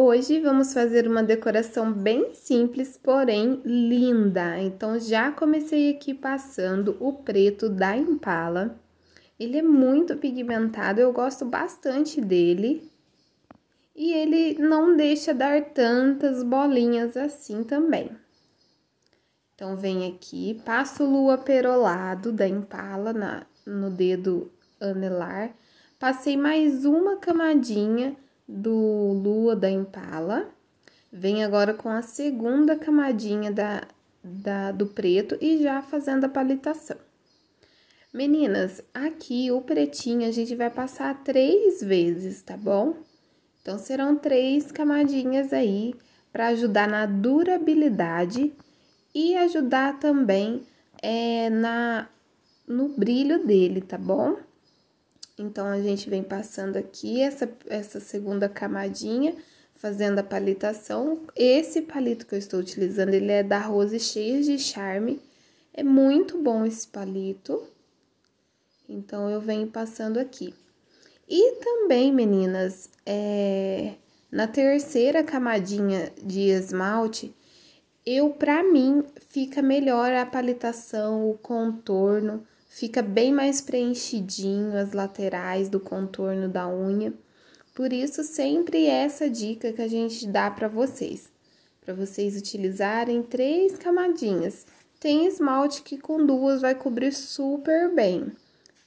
Hoje vamos fazer uma decoração bem simples, porém linda. Então, já comecei aqui passando o preto da Impala. Ele é muito pigmentado, eu gosto bastante dele. E ele não deixa dar tantas bolinhas assim também. Então, vem aqui, passo lua perolado da Impala na, no dedo anelar. Passei mais uma camadinha do lua da impala. Vem agora com a segunda camadinha da, da, do preto e já fazendo a palitação. Meninas, aqui o pretinho a gente vai passar três vezes, tá bom? Então, serão três camadinhas aí para ajudar na durabilidade e ajudar também é, na no brilho dele, tá bom? Então, a gente vem passando aqui essa, essa segunda camadinha, fazendo a palitação. Esse palito que eu estou utilizando, ele é da Rose Cheias de Charme. É muito bom esse palito. Então, eu venho passando aqui. E também, meninas, é... na terceira camadinha de esmalte, eu, pra mim, fica melhor a palitação, o contorno Fica bem mais preenchidinho as laterais do contorno da unha. Por isso, sempre essa dica que a gente dá para vocês, para vocês utilizarem três camadinhas. Tem esmalte que com duas vai cobrir super bem.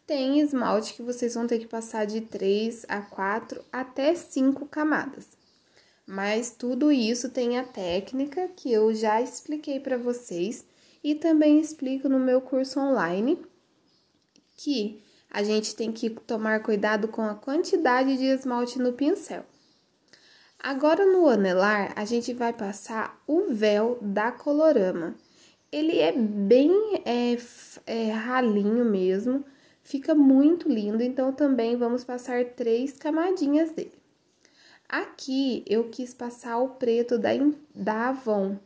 Tem esmalte que vocês vão ter que passar de três a quatro até cinco camadas. Mas tudo isso tem a técnica que eu já expliquei para vocês e também explico no meu curso online que a gente tem que tomar cuidado com a quantidade de esmalte no pincel. Agora no anelar, a gente vai passar o véu da Colorama. Ele é bem é, é, ralinho mesmo, fica muito lindo, então também vamos passar três camadinhas dele. Aqui eu quis passar o preto da, da Avon.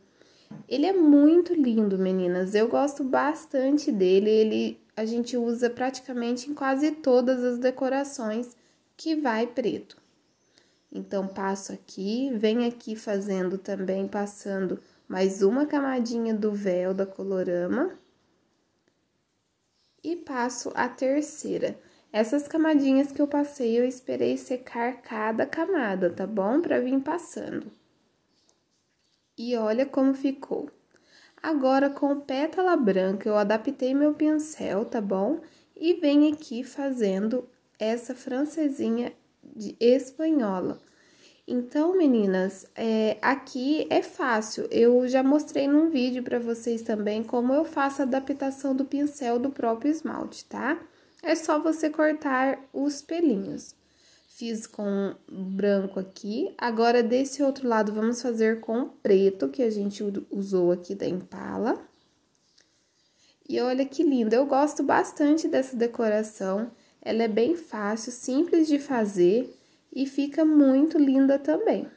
Ele é muito lindo, meninas. Eu gosto bastante dele. Ele a gente usa praticamente em quase todas as decorações que vai preto. Então, passo aqui, venho aqui fazendo também, passando mais uma camadinha do véu da colorama. E passo a terceira. Essas camadinhas que eu passei, eu esperei secar cada camada, tá bom? Pra vir passando. E olha como ficou. Agora, com pétala branca, eu adaptei meu pincel, tá bom? E venho aqui fazendo essa francesinha de espanhola. Então, meninas, é, aqui é fácil. Eu já mostrei num vídeo para vocês também como eu faço a adaptação do pincel do próprio esmalte, tá? É só você cortar os pelinhos. Fiz com branco aqui. Agora, desse outro lado, vamos fazer com preto, que a gente usou aqui da Impala. E olha que lindo, eu gosto bastante dessa decoração. Ela é bem fácil, simples de fazer e fica muito linda também.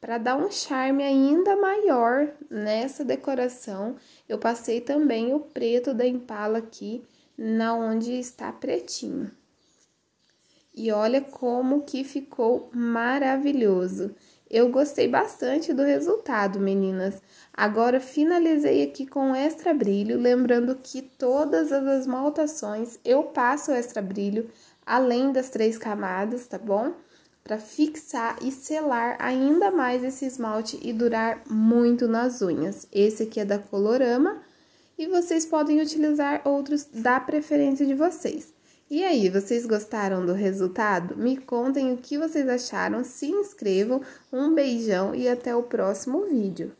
Para dar um charme ainda maior nessa decoração, eu passei também o preto da Impala aqui, na onde está pretinho. E olha como que ficou maravilhoso. Eu gostei bastante do resultado, meninas. Agora finalizei aqui com extra brilho, lembrando que todas as esmaltações eu passo extra brilho além das três camadas, tá bom? Para fixar e selar ainda mais esse esmalte e durar muito nas unhas. Esse aqui é da Colorama e vocês podem utilizar outros da preferência de vocês. E aí, vocês gostaram do resultado? Me contem o que vocês acharam, se inscrevam, um beijão e até o próximo vídeo.